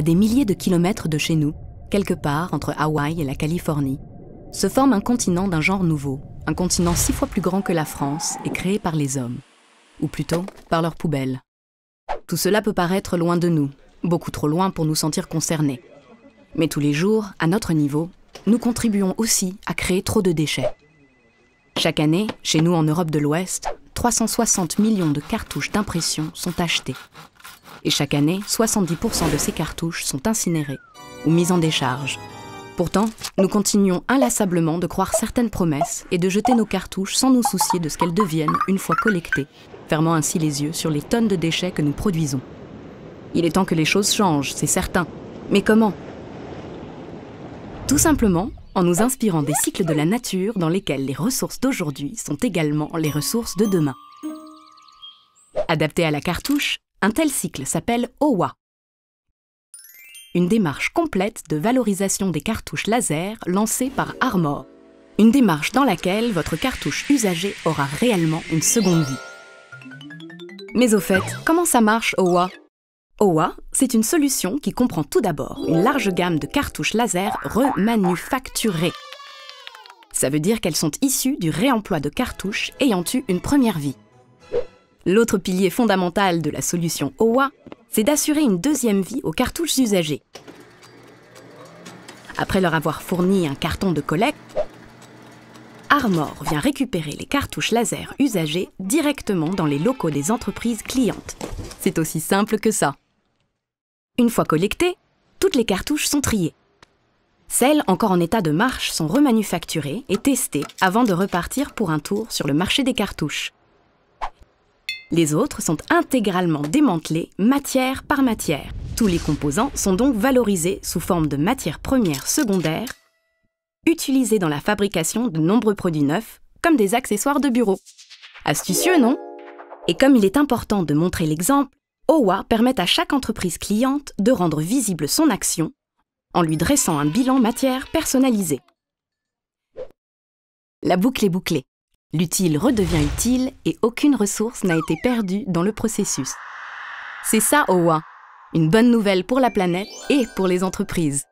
à des milliers de kilomètres de chez nous, quelque part entre Hawaï et la Californie, se forme un continent d'un genre nouveau, un continent six fois plus grand que la France et créé par les hommes, ou plutôt par leurs poubelles. Tout cela peut paraître loin de nous, beaucoup trop loin pour nous sentir concernés. Mais tous les jours, à notre niveau, nous contribuons aussi à créer trop de déchets. Chaque année, chez nous en Europe de l'Ouest, 360 millions de cartouches d'impression sont achetées, et chaque année, 70% de ces cartouches sont incinérées ou mises en décharge. Pourtant, nous continuons inlassablement de croire certaines promesses et de jeter nos cartouches sans nous soucier de ce qu'elles deviennent une fois collectées, fermant ainsi les yeux sur les tonnes de déchets que nous produisons. Il est temps que les choses changent, c'est certain. Mais comment Tout simplement en nous inspirant des cycles de la nature dans lesquels les ressources d'aujourd'hui sont également les ressources de demain. Adaptées à la cartouche, un tel cycle s'appelle OWA. Une démarche complète de valorisation des cartouches laser lancée par Armor. Une démarche dans laquelle votre cartouche usagée aura réellement une seconde vie. Mais au fait, comment ça marche OWA OWA, c'est une solution qui comprend tout d'abord une large gamme de cartouches laser remanufacturées. Ça veut dire qu'elles sont issues du réemploi de cartouches ayant eu une première vie. L'autre pilier fondamental de la solution OWA, c'est d'assurer une deuxième vie aux cartouches usagées. Après leur avoir fourni un carton de collecte, Armor vient récupérer les cartouches laser usagées directement dans les locaux des entreprises clientes. C'est aussi simple que ça. Une fois collectées, toutes les cartouches sont triées. Celles encore en état de marche sont remanufacturées et testées avant de repartir pour un tour sur le marché des cartouches. Les autres sont intégralement démantelés matière par matière. Tous les composants sont donc valorisés sous forme de matières premières secondaires, utilisées dans la fabrication de nombreux produits neufs, comme des accessoires de bureau. Astucieux, non Et comme il est important de montrer l'exemple, OWA permet à chaque entreprise cliente de rendre visible son action en lui dressant un bilan matière personnalisé. La boucle est bouclée. L'utile redevient utile et aucune ressource n'a été perdue dans le processus. C'est ça, OWA. Une bonne nouvelle pour la planète et pour les entreprises.